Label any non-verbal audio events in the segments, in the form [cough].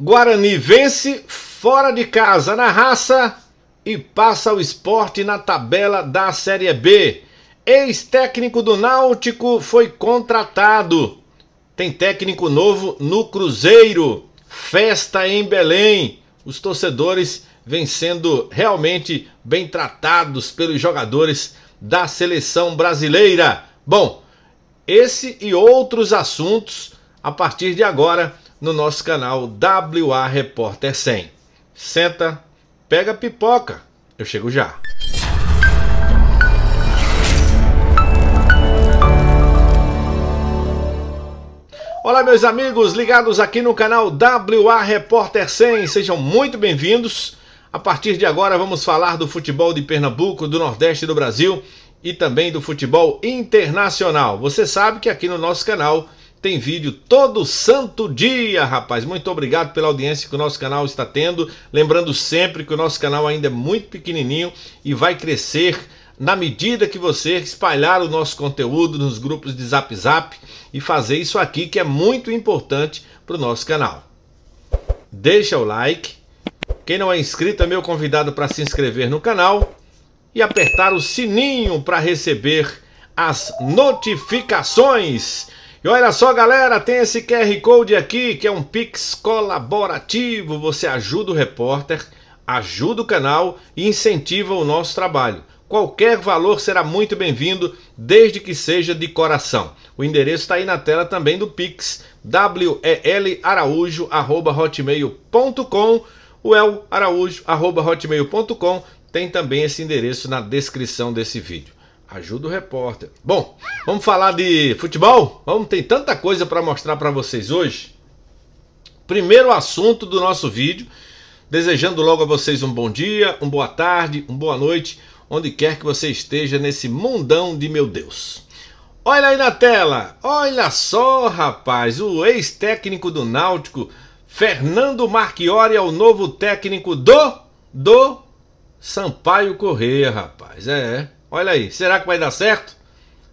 Guarani vence fora de casa na raça e passa o esporte na tabela da Série B. Ex-técnico do Náutico foi contratado. Tem técnico novo no Cruzeiro. Festa em Belém. Os torcedores vêm sendo realmente bem tratados pelos jogadores da seleção brasileira. Bom, esse e outros assuntos a partir de agora no nosso canal WA Repórter 100. Senta, pega pipoca, eu chego já. Olá, meus amigos ligados aqui no canal WA Repórter 100, sejam muito bem-vindos. A partir de agora, vamos falar do futebol de Pernambuco, do Nordeste do Brasil e também do futebol internacional. Você sabe que aqui no nosso canal tem vídeo todo santo dia, rapaz. Muito obrigado pela audiência que o nosso canal está tendo. Lembrando sempre que o nosso canal ainda é muito pequenininho e vai crescer na medida que você espalhar o nosso conteúdo nos grupos de Zap Zap e fazer isso aqui que é muito importante para o nosso canal. Deixa o like. Quem não é inscrito é meu convidado para se inscrever no canal e apertar o sininho para receber as notificações. E olha só, galera, tem esse QR Code aqui que é um Pix colaborativo. Você ajuda o repórter, ajuda o canal e incentiva o nosso trabalho. Qualquer valor será muito bem-vindo, desde que seja de coração. O endereço está aí na tela também do Pix, welaraújo.hotmail.com, welaraújo.hotmail.com, tem também esse endereço na descrição desse vídeo. Ajuda o repórter. Bom, vamos falar de futebol? Vamos, tem tanta coisa para mostrar para vocês hoje. Primeiro assunto do nosso vídeo, desejando logo a vocês um bom dia, uma boa tarde, uma boa noite, onde quer que você esteja nesse mundão de meu Deus. Olha aí na tela, olha só, rapaz, o ex-técnico do Náutico, Fernando Marchiori, é o novo técnico do do Sampaio Correia, rapaz. É, é. Olha aí, será que vai dar certo?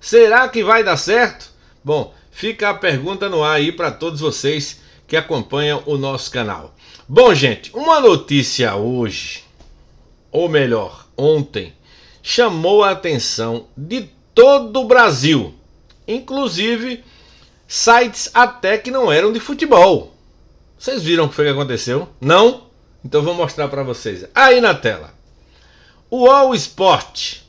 Será que vai dar certo? Bom, fica a pergunta no ar aí para todos vocês que acompanham o nosso canal. Bom, gente, uma notícia hoje, ou melhor, ontem, chamou a atenção de todo o Brasil, inclusive sites até que não eram de futebol. Vocês viram o que foi que aconteceu? Não? Então vou mostrar para vocês. Aí na tela. O All Sport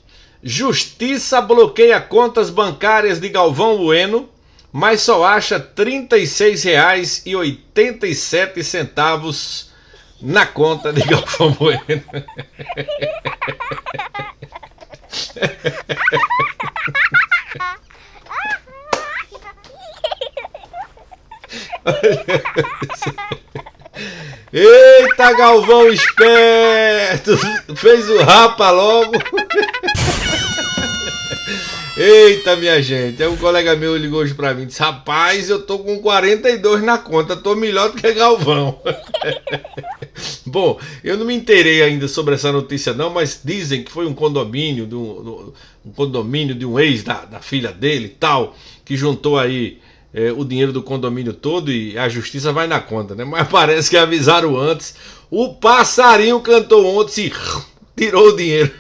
Justiça bloqueia contas bancárias de Galvão Bueno, mas só acha R$ 36,87 na conta de Galvão Bueno. Eita, Galvão esperto! Fez o rapa logo! Eita, minha gente. É um colega meu ligou hoje pra mim e disse: Rapaz, eu tô com 42 na conta, tô melhor do que Galvão. [laughs] Bom, eu não me inteirei ainda sobre essa notícia, não, mas dizem que foi um condomínio de um, um condomínio de um ex da, da filha dele e tal, que juntou aí é, o dinheiro do condomínio todo e a justiça vai na conta, né? Mas [laughs] parece que avisaram antes. O passarinho cantou ontem e [laughs] tirou o dinheiro.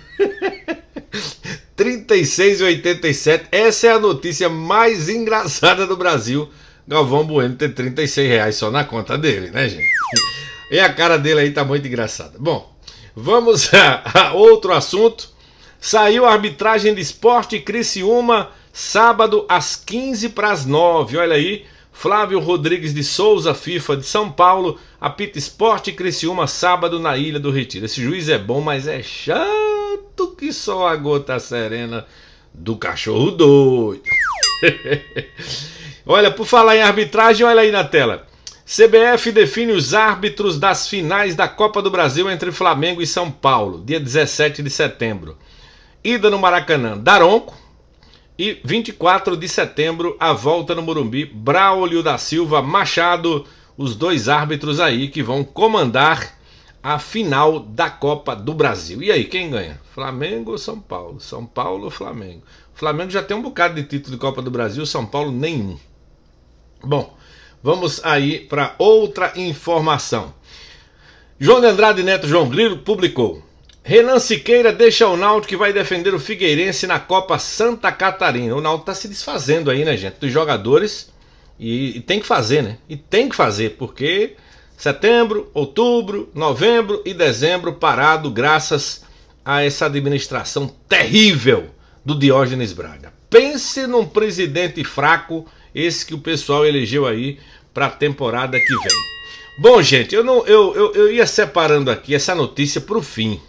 36,87. Essa é a notícia mais engraçada do Brasil. Galvão Bueno ter 36 reais só na conta dele, né, gente? E a cara dele aí tá muito engraçada. Bom, vamos [laughs] a, a outro assunto. Saiu a arbitragem de esporte Criciúma, sábado às 15 para as 9. Olha aí, Flávio Rodrigues de Souza, FIFA de São Paulo, apita esporte Criciúma, sábado na Ilha do Retiro. Esse juiz é bom, mas é chato que só a gota serena do cachorro doido. [laughs] olha, por falar em arbitragem, olha aí na tela. CBF define os árbitros das finais da Copa do Brasil entre Flamengo e São Paulo, dia 17 de setembro. Ida no Maracanã, Daronco. E 24 de setembro, a volta no Morumbi, Braulio da Silva, Machado, os dois árbitros aí que vão comandar a final da Copa do Brasil. E aí, quem ganha? Flamengo ou São Paulo? São Paulo ou Flamengo? O Flamengo já tem um bocado de título de Copa do Brasil, São Paulo nenhum. Bom, vamos aí para outra informação. João de Andrade Neto João Grilo publicou. Renan Siqueira deixa o Náutico que vai defender o Figueirense na Copa Santa Catarina. O Náutico está se desfazendo aí, né, gente, dos jogadores. E, e tem que fazer, né? E tem que fazer, porque setembro, outubro, novembro e dezembro parado graças a essa administração terrível do Diógenes Braga. Pense num presidente fraco, esse que o pessoal elegeu aí para a temporada que vem. Bom, gente, eu não eu, eu, eu ia separando aqui essa notícia para o fim,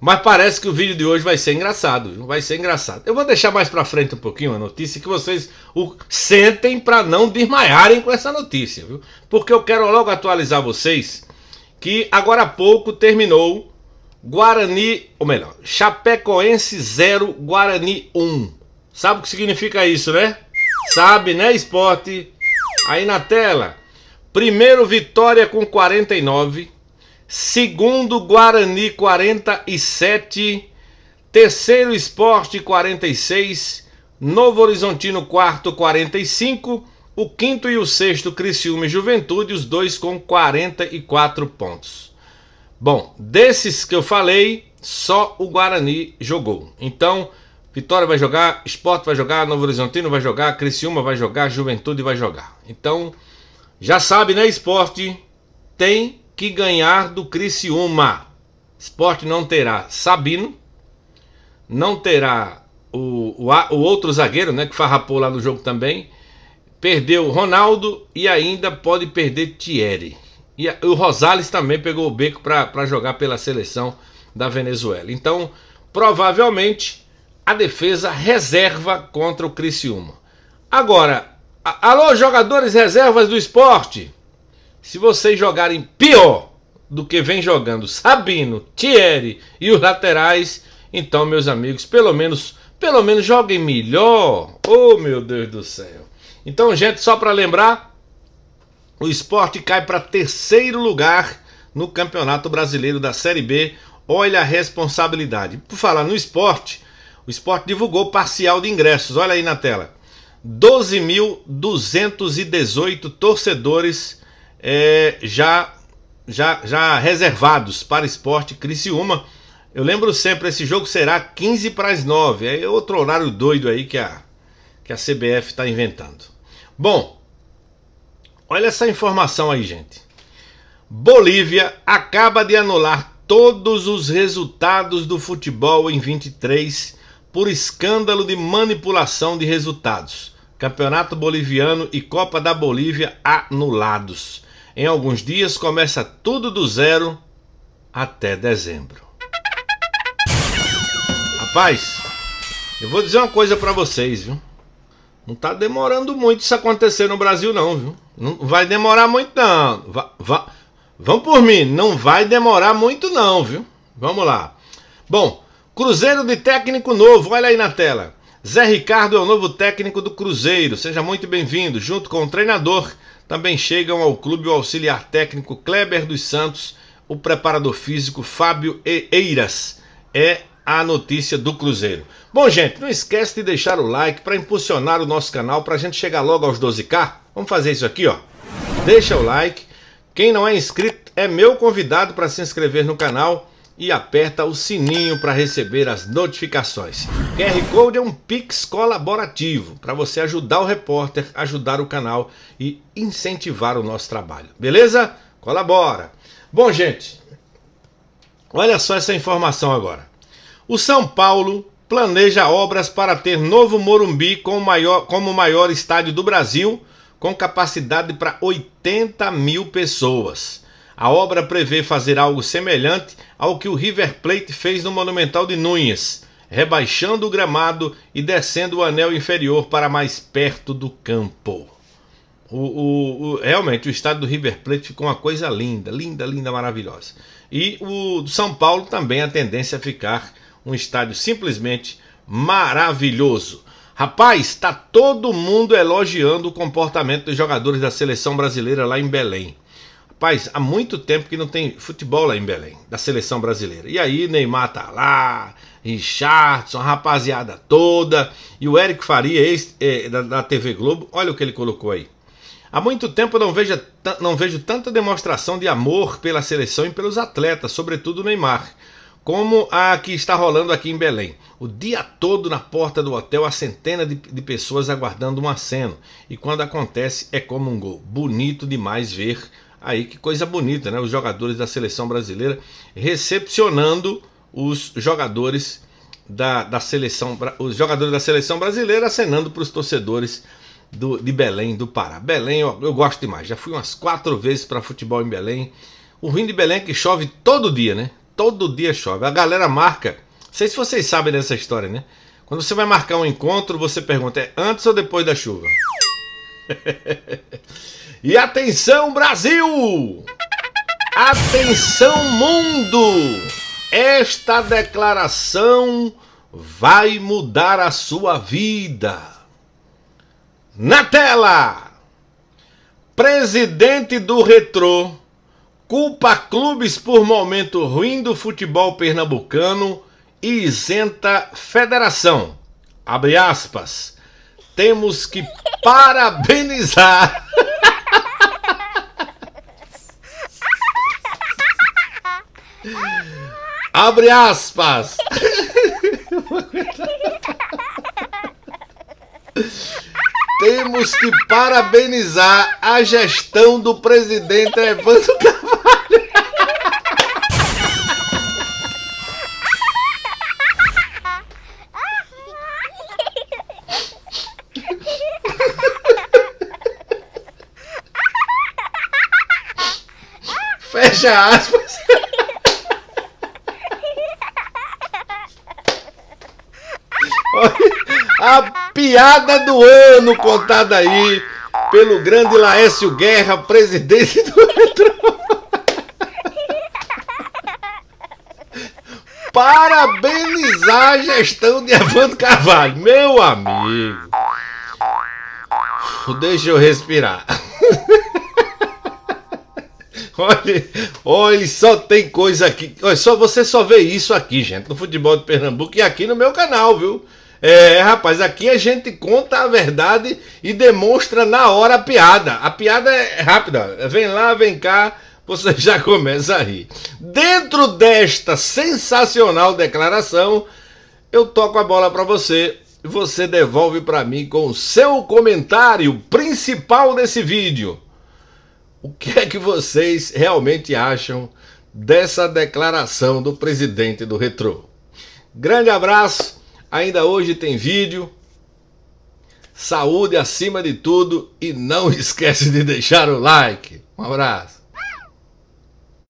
mas parece que o vídeo de hoje vai ser engraçado, viu? vai ser engraçado. Eu vou deixar mais para frente um pouquinho a notícia que vocês o sentem para não desmaiarem com essa notícia, viu? Porque eu quero logo atualizar vocês que agora há pouco terminou Guarani, ou melhor, Chapecoense 0 Guarani 1. Sabe o que significa isso, né? Sabe, né, esporte? Aí na tela. Primeiro vitória com 49 segundo Guarani 47, terceiro Esporte 46, Novo Horizontino quarto 45, o quinto e o sexto Criciúma e Juventude, os dois com 44 pontos. Bom, desses que eu falei, só o Guarani jogou. Então, Vitória vai jogar, Esporte vai jogar, Novo Horizontino vai jogar, Criciúma vai jogar, Juventude vai jogar. Então, já sabe, né? Esporte tem que ganhar do Criciúma. Esporte não terá Sabino, não terá o, o, o, outro zagueiro, né, que farrapou lá no jogo também. Perdeu Ronaldo e ainda pode perder Thierry. E o Rosales também pegou o beco para jogar pela seleção da Venezuela. Então, provavelmente, a defesa reserva contra o Criciúma. Agora, alô, jogadores reservas do esporte! Se vocês jogarem pior do que vem jogando Sabino, Thierry e os laterais, então, meus amigos, pelo menos, pelo menos joguem melhor. Oh, meu Deus do céu. Então, gente, só para lembrar, o esporte cai para terceiro lugar no Campeonato Brasileiro da Série B. Olha a responsabilidade. Por falar no esporte, o esporte divulgou parcial de ingressos. Olha aí na tela. 12.218 torcedores é, já, já, já reservados para esporte Criciúma. Eu lembro sempre, esse jogo será 15 para as 9. É outro horário doido aí que a, que a CBF está inventando. Bom, olha essa informação aí, gente. Bolívia acaba de anular todos os resultados do futebol em 23 por escândalo de manipulação de resultados. Campeonato Boliviano e Copa da Bolívia anulados. Em alguns dias começa tudo do zero até dezembro. Rapaz, eu vou dizer uma coisa para vocês, viu? Não tá demorando muito isso acontecer no Brasil, não, viu? Não vai demorar muito, não. Vá, vá, vão por mim, não vai demorar muito, não, viu? Vamos lá. Bom, Cruzeiro de técnico novo, olha aí na tela. Zé Ricardo é o novo técnico do Cruzeiro. Seja muito bem-vindo, junto com o treinador também chegam ao clube o auxiliar técnico Kleber dos Santos, o preparador físico Fábio Eiras. É a notícia do Cruzeiro. Bom, gente, não esquece de deixar o like para impulsionar o nosso canal para a gente chegar logo aos 12k. Vamos fazer isso aqui, ó. Deixa o like. Quem não é inscrito é meu convidado para se inscrever no canal e aperta o sininho para receber as notificações. QR Code é um Pix colaborativo para você ajudar o repórter, ajudar o canal e incentivar o nosso trabalho. Beleza? Colabora! Bom, gente, olha só essa informação agora. O São Paulo planeja obras para ter novo Morumbi como, maior, como maior estádio do Brasil, com capacidade para 80 mil pessoas. A obra prevê fazer algo semelhante ao que o River Plate fez no Monumental de Núñez, rebaixando o gramado e descendo o anel inferior para mais perto do campo. O, o, o, realmente, o estádio do River Plate ficou uma coisa linda, linda, linda, maravilhosa. E o do São Paulo também a tendência a é ficar um estádio simplesmente maravilhoso. Rapaz, está todo mundo elogiando o comportamento dos jogadores da seleção brasileira lá em Belém. Paz, há muito tempo que não tem futebol lá em Belém, da seleção brasileira. E aí, Neymar tá lá, Richardson, a rapaziada toda. E o Eric Faria, ex, eh, da, da, TV Globo, olha o que ele colocou aí. Há muito tempo eu não vejo, não vejo tanta demonstração de amor pela seleção e pelos atletas, sobretudo Neymar, como a que está rolando aqui em Belém. O dia todo na porta do hotel, há centenas de, de pessoas aguardando um aceno. E quando acontece, é como um gol. Bonito demais ver Aí que coisa bonita, né? Os jogadores da seleção brasileira recepcionando os jogadores da, da seleção, os jogadores da seleção brasileira acenando para os torcedores do, de Belém, do Pará. Belém, eu, eu gosto demais. Já fui umas quatro vezes para futebol em Belém. O ruim de Belém é que chove todo dia, né? Todo dia chove. A galera marca. Não sei se vocês sabem dessa história, né? Quando você vai marcar um encontro, você pergunta: é antes ou depois da chuva? [laughs] e atenção, Brasil! Atenção, mundo! Esta declaração vai mudar a sua vida. Na tela! Presidente do Retrô culpa clubes por momento ruim do futebol pernambucano e isenta federação. Abre aspas temos que parabenizar. Abre aspas. temos que parabenizar a gestão do presidente Evandro Fecha aspas. A piada do ano contada aí pelo grande Laércio Guerra, presidente do Metrô. Parabenizar a gestão de Evandro Carvalho, meu amigo. Deixa eu respirar. Olha, olha, só tem coisa aqui. Olha, só você só vê isso aqui, gente, no futebol de Pernambuco e aqui no meu canal, viu? É, rapaz, aqui a gente conta a verdade e demonstra na hora a piada. A piada é rápida. Vem lá, vem cá, você [laughs] já começa a rir. Dentro desta sensacional declaração, eu toco a bola para você. Você devolve para mim com o seu comentário principal desse vídeo. O que é que vocês realmente acham dessa declaração do presidente do Retrô? Grande abraço, ainda hoje tem vídeo. Saúde acima de tudo e não [laughs] esquece de deixar o like. Um abraço.